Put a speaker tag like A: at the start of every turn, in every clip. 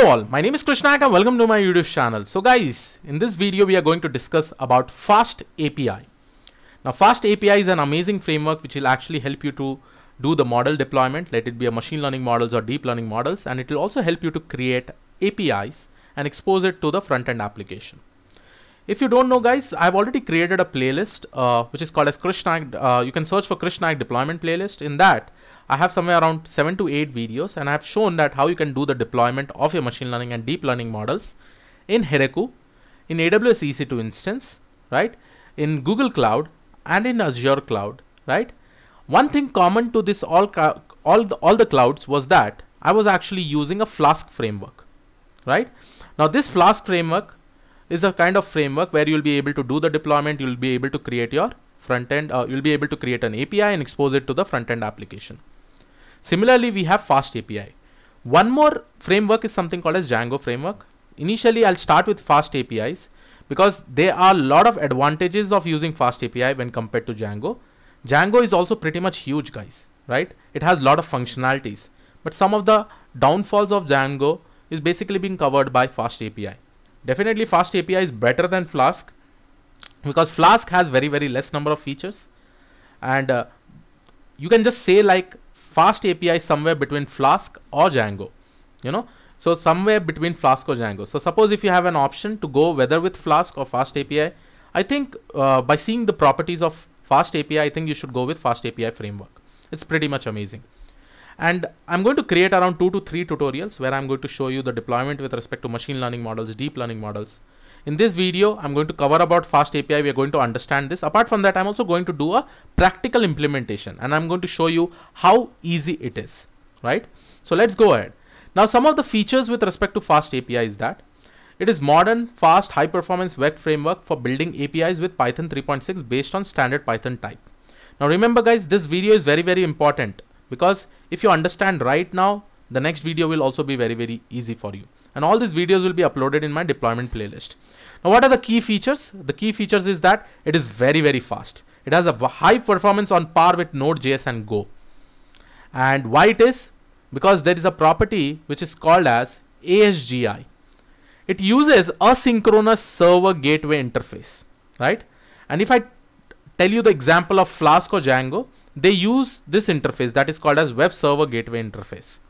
A: Hello all, my name is Krishnak and welcome to my YouTube channel. So guys, in this video we are going to discuss about Fast API. Now Fast API is an amazing framework which will actually help you to do the model deployment, let it be a machine learning models or deep learning models and it will also help you to create APIs and expose it to the front-end application. If you don't know guys, I've already created a playlist uh, which is called as Krishnak, uh, you can search for Krishnak deployment playlist. In that, I have somewhere around 7 to 8 videos and I have shown that how you can do the deployment of your machine learning and deep learning models in Heroku, in AWS EC2 instance, right? In Google Cloud and in Azure Cloud, right? One thing common to this all all the, all the clouds was that I was actually using a Flask framework, right? Now this Flask framework is a kind of framework where you'll be able to do the deployment, you'll be able to create your front end, uh, you'll be able to create an API and expose it to the front end application. Similarly, we have fast API. One more framework is something called as Django framework. Initially, I'll start with fast APIs because there are a lot of advantages of using fast API when compared to Django. Django is also pretty much huge guys, right? It has a lot of functionalities, but some of the downfalls of Django is basically being covered by fast API. Definitely fast API is better than Flask because Flask has very, very less number of features and uh, you can just say like fast API somewhere between Flask or Django, you know. So somewhere between Flask or Django. So suppose if you have an option to go whether with Flask or fast API, I think uh, by seeing the properties of fast API, I think you should go with fast API framework. It's pretty much amazing. And I'm going to create around two to three tutorials where I'm going to show you the deployment with respect to machine learning models, deep learning models, in this video, I'm going to cover about fast API. We are going to understand this. Apart from that, I'm also going to do a practical implementation and I'm going to show you how easy it is, right? So let's go ahead. Now, some of the features with respect to fast API is that it is modern, fast, high performance web framework for building APIs with Python 3.6 based on standard Python type. Now remember guys, this video is very, very important because if you understand right now, the next video will also be very, very easy for you. And all these videos will be uploaded in my deployment playlist. Now what are the key features? The key features is that it is very very fast. It has a high performance on par with Node.js and Go. And why it is? Because there is a property which is called as ASGI. It uses asynchronous server gateway interface, right? And if I tell you the example of Flask or Django, they use this interface that is called as web server gateway interface.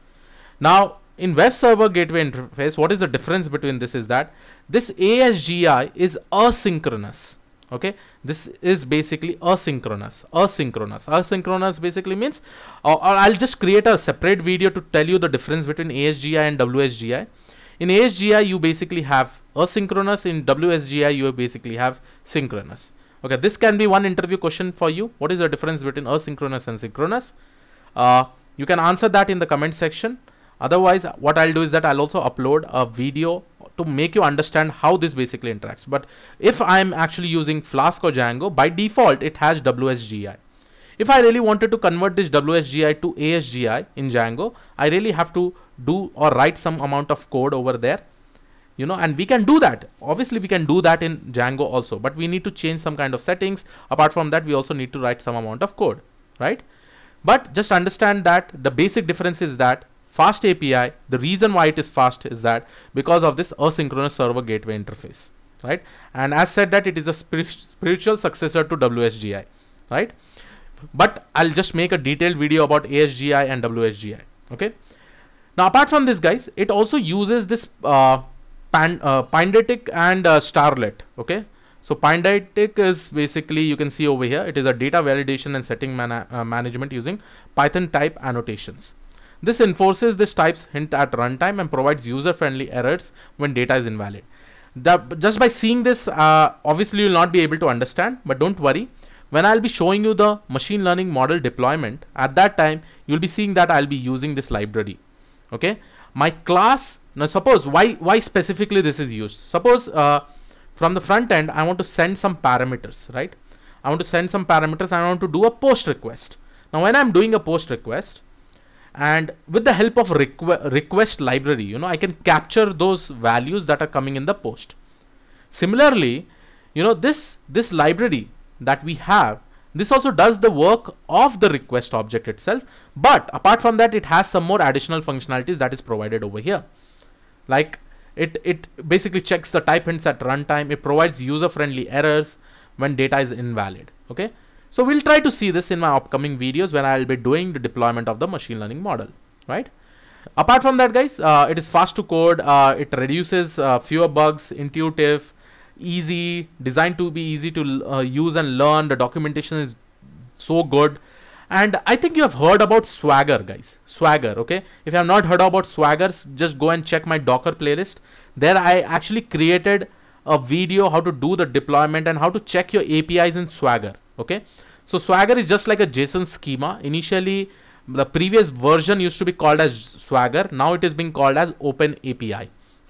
A: Now in web server gateway interface what is the difference between this is that this asgi is asynchronous okay this is basically asynchronous asynchronous asynchronous basically means or, or i'll just create a separate video to tell you the difference between asgi and wsgi in asgi you basically have asynchronous in wsgi you basically have synchronous okay this can be one interview question for you what is the difference between asynchronous and synchronous uh, you can answer that in the comment section otherwise what i'll do is that i'll also upload a video to make you understand how this basically interacts but if i'm actually using flask or django by default it has wsgi if i really wanted to convert this wsgi to asgi in django i really have to do or write some amount of code over there you know and we can do that obviously we can do that in django also but we need to change some kind of settings apart from that we also need to write some amount of code right but just understand that the basic difference is that fast API, the reason why it is fast is that because of this asynchronous server gateway interface, right? And as said that it is a spiritual successor to WSGI, right? But I'll just make a detailed video about ASGI and WSGI, okay? Now, apart from this, guys, it also uses this uh, pan, uh, and uh, Starlet, okay? So Pindatic is basically, you can see over here, it is a data validation and setting man uh, management using Python type annotations. This enforces this types hint at runtime and provides user-friendly errors when data is invalid. The, just by seeing this, uh, obviously you'll not be able to understand, but don't worry. When I'll be showing you the machine learning model deployment, at that time, you'll be seeing that I'll be using this library. Okay. My class, now suppose, why, why specifically this is used? Suppose uh, from the front end, I want to send some parameters, right? I want to send some parameters. I want to do a post request. Now, when I'm doing a post request, and with the help of requ request library you know I can capture those values that are coming in the post similarly you know this this library that we have this also does the work of the request object itself but apart from that it has some more additional functionalities that is provided over here like it it basically checks the type hints at runtime it provides user friendly errors when data is invalid okay so we'll try to see this in my upcoming videos when I'll be doing the deployment of the machine learning model, right? Apart from that, guys, uh, it is fast to code. Uh, it reduces uh, fewer bugs, intuitive, easy, designed to be easy to uh, use and learn. The documentation is so good. And I think you have heard about Swagger, guys. Swagger, okay? If you have not heard about Swagger, just go and check my Docker playlist. There I actually created a video how to do the deployment and how to check your APIs in Swagger okay so swagger is just like a json schema initially the previous version used to be called as swagger now it is being called as open api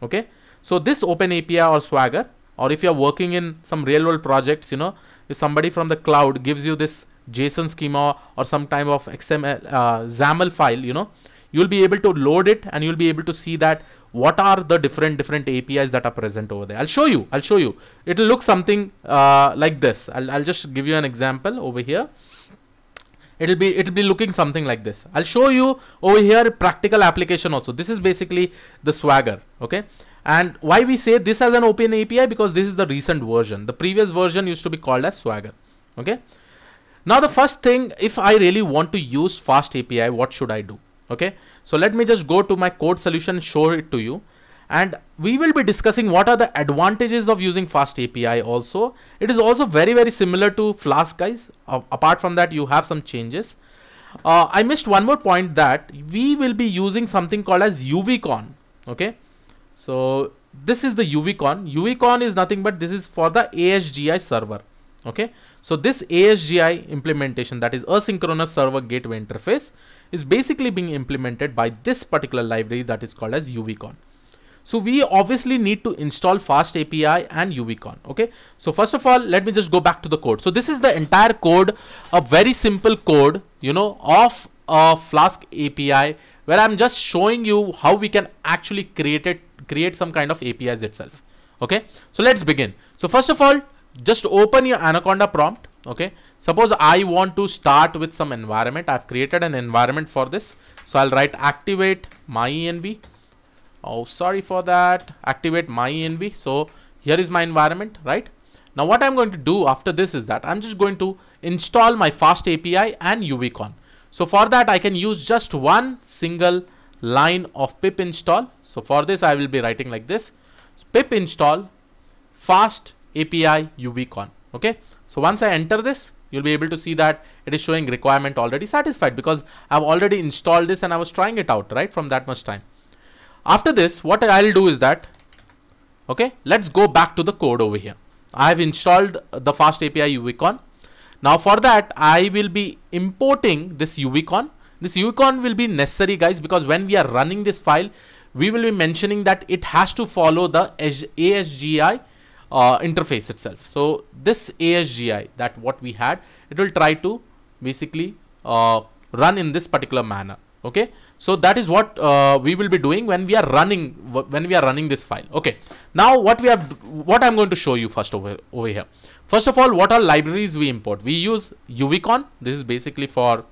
A: okay so this open api or swagger or if you are working in some real world projects you know if somebody from the cloud gives you this json schema or some type of xml uh, xaml file you know you'll be able to load it and you'll be able to see that what are the different different APIs that are present over there. I'll show you. I'll show you. It'll look something uh, like this. I'll, I'll just give you an example over here. It'll be it'll be looking something like this. I'll show you over here practical application also. This is basically the Swagger. Okay. And why we say this as an open API because this is the recent version. The previous version used to be called as Swagger. Okay. Now the first thing, if I really want to use fast API, what should I do? okay so let me just go to my code solution show it to you and we will be discussing what are the advantages of using fast api also it is also very very similar to flask guys uh, apart from that you have some changes uh, i missed one more point that we will be using something called as uvcon okay so this is the uvcon uvcon is nothing but this is for the asgi server okay so this ASGI implementation that is asynchronous server gateway interface is basically being implemented by this particular library that is called as UVCon. So we obviously need to install fast API and UVCon. Okay. So first of all, let me just go back to the code. So this is the entire code, a very simple code, you know, of a Flask API where I'm just showing you how we can actually create it, create some kind of APIs itself. Okay. So let's begin. So first of all, just open your anaconda prompt okay suppose i want to start with some environment i've created an environment for this so i'll write activate my env oh sorry for that activate my env so here is my environment right now what i'm going to do after this is that i'm just going to install my fast api and ubicon so for that i can use just one single line of pip install so for this i will be writing like this pip install fast API UVCon. Okay. So once I enter this, you'll be able to see that it is showing requirement already satisfied because I've already installed this and I was trying it out right from that much time. After this, what I'll do is that, okay, let's go back to the code over here. I've installed the fast API UVCon. Now for that, I will be importing this UVCon. This UVCon will be necessary guys because when we are running this file, we will be mentioning that it has to follow the ASGI uh, interface itself. So this ASGI that what we had, it will try to basically uh, run in this particular manner. Okay. So that is what uh, we will be doing when we are running when we are running this file. Okay. Now what we have what I'm going to show you first over over here. First of all, what are libraries we import? We use Uvicon. This is basically for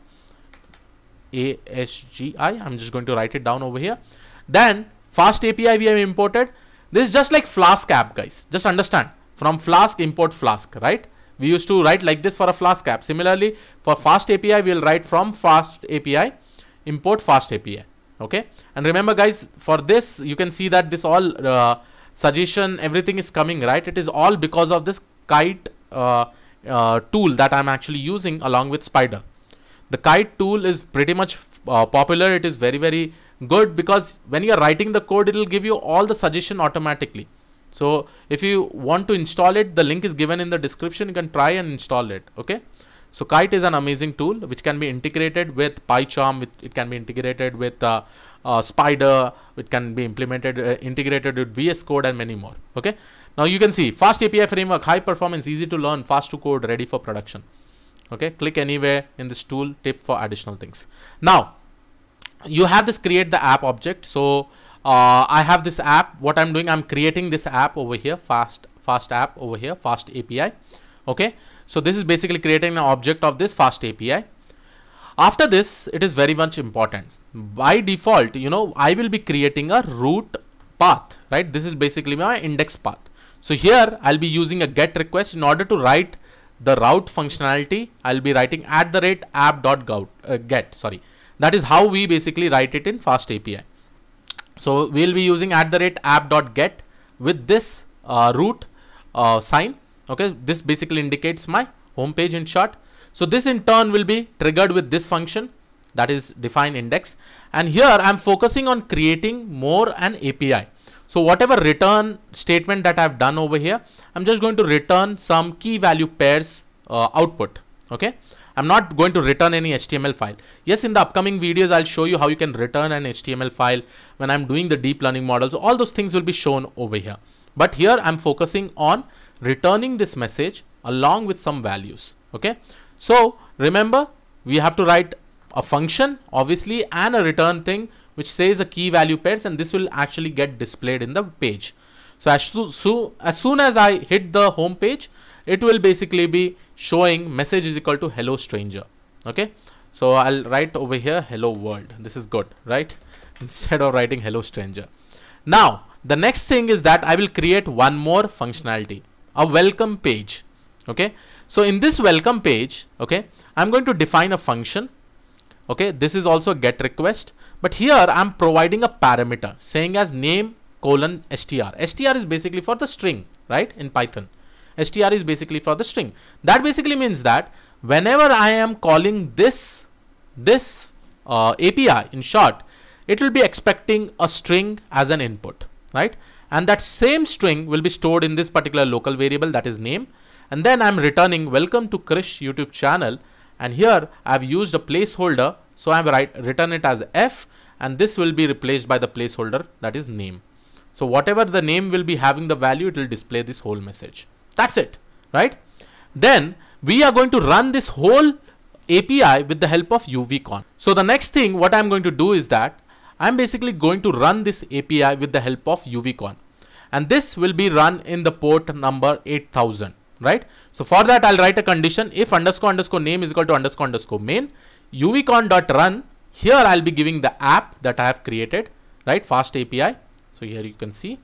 A: ASGI. I'm just going to write it down over here. Then fast API we have imported. This is just like Flask app guys. Just understand from Flask import Flask, right? We used to write like this for a Flask app. Similarly, for Fast API, we'll write from Fast API import Fast API. Okay. And remember guys, for this, you can see that this all uh, suggestion, everything is coming, right? It is all because of this kite uh, uh, tool that I'm actually using along with Spider. The kite tool is pretty much uh, popular. It is very, very good because when you are writing the code it will give you all the suggestion automatically so if you want to install it the link is given in the description you can try and install it okay so kite is an amazing tool which can be integrated with pycharm with, it can be integrated with uh, uh, spider it can be implemented uh, integrated with vs code and many more okay now you can see fast api framework high performance easy to learn fast to code ready for production okay click anywhere in this tool tip for additional things now you have this create the app object. So uh, I have this app. What I'm doing, I'm creating this app over here, fast fast app over here, fast API. Okay. So this is basically creating an object of this fast API. After this, it is very much important. By default, you know, I will be creating a root path, right? This is basically my index path. So here I'll be using a get request in order to write the route functionality. I'll be writing at the rate dot uh, get, sorry, that is how we basically write it in fast API. So we'll be using at the rate app.get with this uh, root uh, sign. Okay, this basically indicates my home page in short. So this in turn will be triggered with this function that is define index. And here I'm focusing on creating more an API. So whatever return statement that I've done over here, I'm just going to return some key value pairs uh, output. Okay. I'm not going to return any HTML file. Yes, in the upcoming videos, I'll show you how you can return an HTML file when I'm doing the deep learning models. All those things will be shown over here. But here I'm focusing on returning this message along with some values. Okay. So remember, we have to write a function obviously and a return thing which says a key value pairs and this will actually get displayed in the page. So as, so, as soon as I hit the home page, it will basically be showing message is equal to hello stranger okay so i'll write over here hello world this is good right instead of writing hello stranger now the next thing is that i will create one more functionality a welcome page okay so in this welcome page okay i'm going to define a function okay this is also get request but here i'm providing a parameter saying as name colon str str is basically for the string right in python str is basically for the string that basically means that whenever i am calling this this uh, api in short it will be expecting a string as an input right and that same string will be stored in this particular local variable that is name and then i'm returning welcome to krish youtube channel and here i've used a placeholder so i've write written it as f and this will be replaced by the placeholder that is name so whatever the name will be having the value, it will display this whole message. That's it, right? Then we are going to run this whole API with the help of UVCon. So the next thing what I'm going to do is that I'm basically going to run this API with the help of UVCon and this will be run in the port number 8000 right so for that i'll write a condition if underscore underscore name is equal to underscore underscore main uvcon dot run here i'll be giving the app that i have created right fast api so here you can see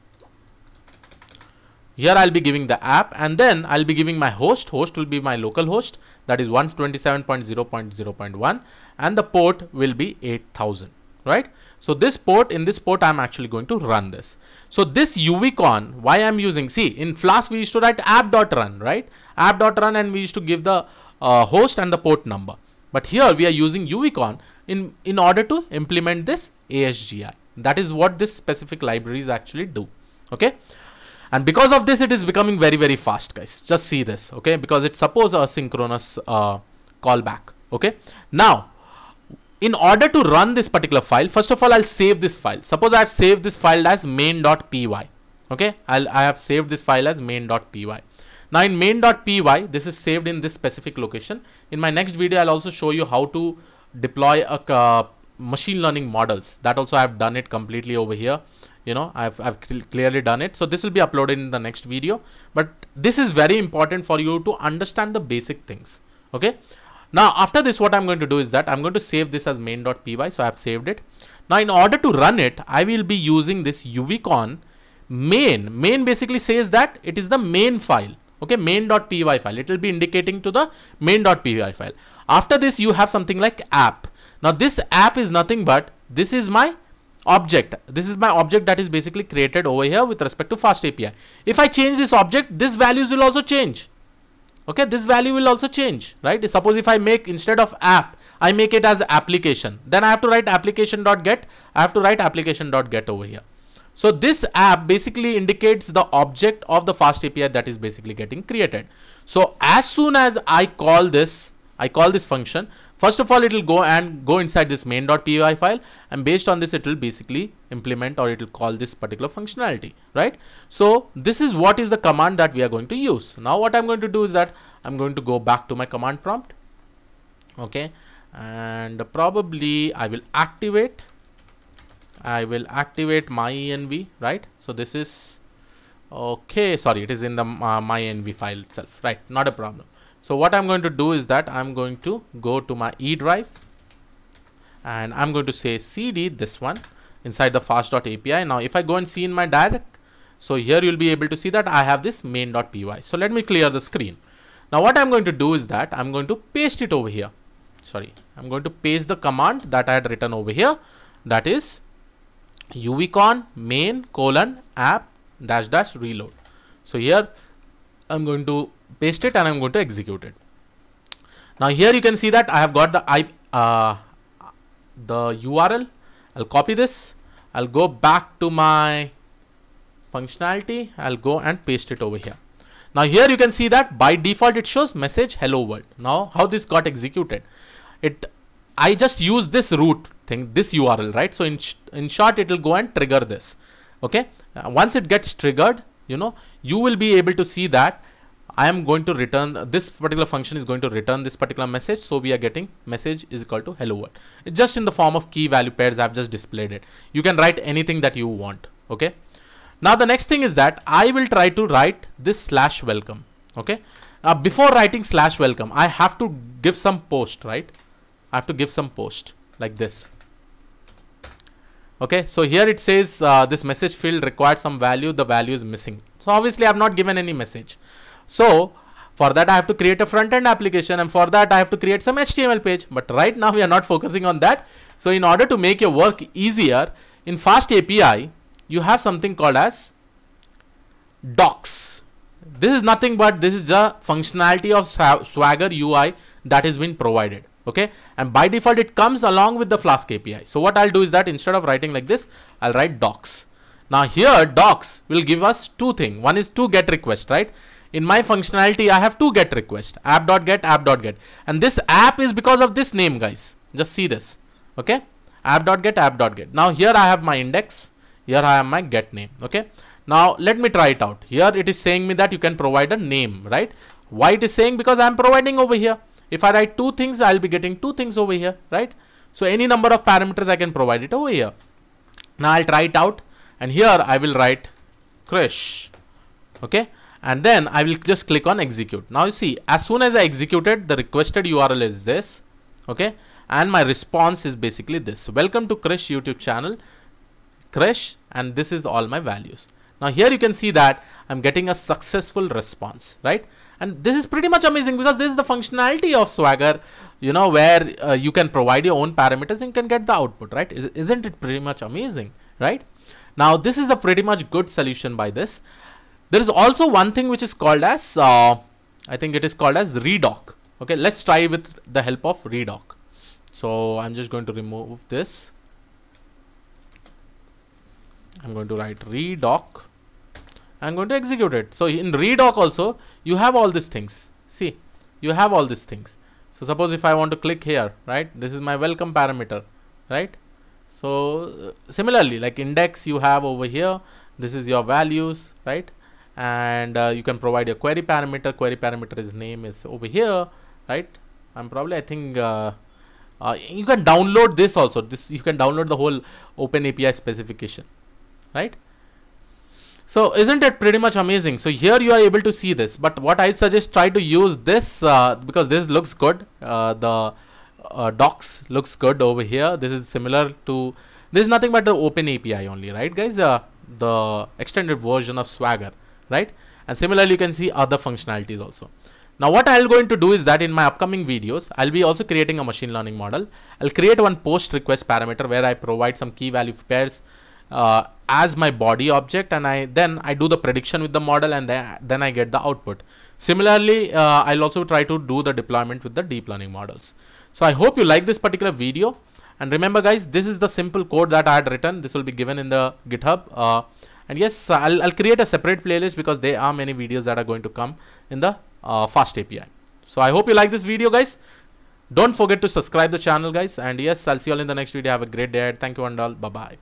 A: here I'll be giving the app and then I'll be giving my host. Host will be my local host that is 127.0.0.1 and the port will be 8000, right? So this port in this port, I'm actually going to run this. So this UVCon, why I'm using, see in Flask, we used to write app.run, right? App.run and we used to give the uh, host and the port number. But here we are using UVCon in, in order to implement this ASGI. That is what this specific libraries actually do. Okay and because of this it is becoming very very fast guys just see this okay because it suppose a synchronous uh, callback okay now in order to run this particular file first of all i'll save this file suppose i have saved this file as main.py okay i'll i have saved this file as main.py now in main.py this is saved in this specific location in my next video i'll also show you how to deploy a uh, machine learning models that also i've done it completely over here you know I've, I've cl clearly done it so this will be uploaded in the next video but this is very important for you to understand the basic things okay now after this what I'm going to do is that I'm going to save this as main.py so I've saved it now in order to run it I will be using this uvcon main main basically says that it is the main file okay main.py file it will be indicating to the main.py file after this you have something like app now this app is nothing but this is my object this is my object that is basically created over here with respect to fast api if i change this object this values will also change okay this value will also change right suppose if i make instead of app i make it as application then i have to write application dot get i have to write application dot get over here so this app basically indicates the object of the fast api that is basically getting created so as soon as i call this i call this function First of all, it will go and go inside this main.py file and based on this, it will basically implement or it will call this particular functionality, right? So this is what is the command that we are going to use. Now what I'm going to do is that I'm going to go back to my command prompt, okay? And probably I will activate, I will activate my env, right? So this is, okay, sorry, it is in the uh, my env file itself, right? Not a problem. So what I'm going to do is that I'm going to go to my E drive and I'm going to say CD this one inside the fast.api. Now, if I go and see in my direct, so here you'll be able to see that I have this main.py. So let me clear the screen. Now, what I'm going to do is that I'm going to paste it over here. Sorry, I'm going to paste the command that I had written over here. That is uvcon main colon app dash dash reload. So here I'm going to paste it and I'm going to execute it. Now here you can see that I have got the I, uh, the URL. I'll copy this. I'll go back to my functionality. I'll go and paste it over here. Now here you can see that by default it shows message hello world. Now how this got executed? It I just use this root thing, this URL, right? So in sh in short, it will go and trigger this. Okay. Uh, once it gets triggered, you know, you will be able to see that I am going to return this particular function is going to return this particular message. So we are getting message is equal to hello world. It's just in the form of key value pairs. I've just displayed it. You can write anything that you want. Okay. Now the next thing is that I will try to write this slash welcome. Okay. Now before writing slash welcome, I have to give some post, right? I have to give some post like this. Okay. So here it says uh, this message field required some value. The value is missing. So obviously I've not given any message. So for that I have to create a front end application and for that I have to create some HTML page. But right now we are not focusing on that. So in order to make your work easier in fast API, you have something called as docs. This is nothing but this is the functionality of Swagger UI that has been provided. Okay. And by default, it comes along with the Flask API. So what I'll do is that instead of writing like this, I'll write docs. Now here docs will give us two things. One is to get request, right? in my functionality I have two get requests app.get app.get and this app is because of this name guys just see this okay app.get app.get now here I have my index here I have my get name okay now let me try it out here it is saying me that you can provide a name right why it is saying because I am providing over here if I write two things I'll be getting two things over here right so any number of parameters I can provide it over here now I'll try it out and here I will write crash okay and then I will just click on execute. Now you see as soon as I executed the requested URL is this okay and my response is basically this welcome to Krish YouTube channel Krish and this is all my values. Now here you can see that I'm getting a successful response right and this is pretty much amazing because this is the functionality of Swagger you know where uh, you can provide your own parameters and you can get the output right isn't it pretty much amazing right. Now this is a pretty much good solution by this there is also one thing which is called as, uh, I think it is called as redoc. Okay, let's try with the help of redoc. So I'm just going to remove this. I'm going to write redoc. I'm going to execute it. So in redoc also, you have all these things. See, you have all these things. So suppose if I want to click here, right? This is my welcome parameter, right? So uh, similarly, like index you have over here, this is your values, right? and uh, you can provide your query parameter query parameter is name is over here right i'm probably i think uh, uh, you can download this also this you can download the whole open api specification right so isn't it pretty much amazing so here you are able to see this but what i suggest try to use this uh, because this looks good uh, the uh, docs looks good over here this is similar to this is nothing but the open api only right guys the extended version of swagger right? And similarly, you can see other functionalities also. Now what I'll going to do is that in my upcoming videos, I'll be also creating a machine learning model. I'll create one post request parameter where I provide some key value pairs uh, as my body object and I then I do the prediction with the model and then, then I get the output. Similarly, uh, I'll also try to do the deployment with the deep learning models. So I hope you like this particular video. And remember guys, this is the simple code that I had written. This will be given in the GitHub. Uh, and yes I'll, I'll create a separate playlist because there are many videos that are going to come in the uh, fast API so I hope you like this video guys don't forget to subscribe the channel guys and yes I'll see you all in the next video have a great day thank you and all bye bye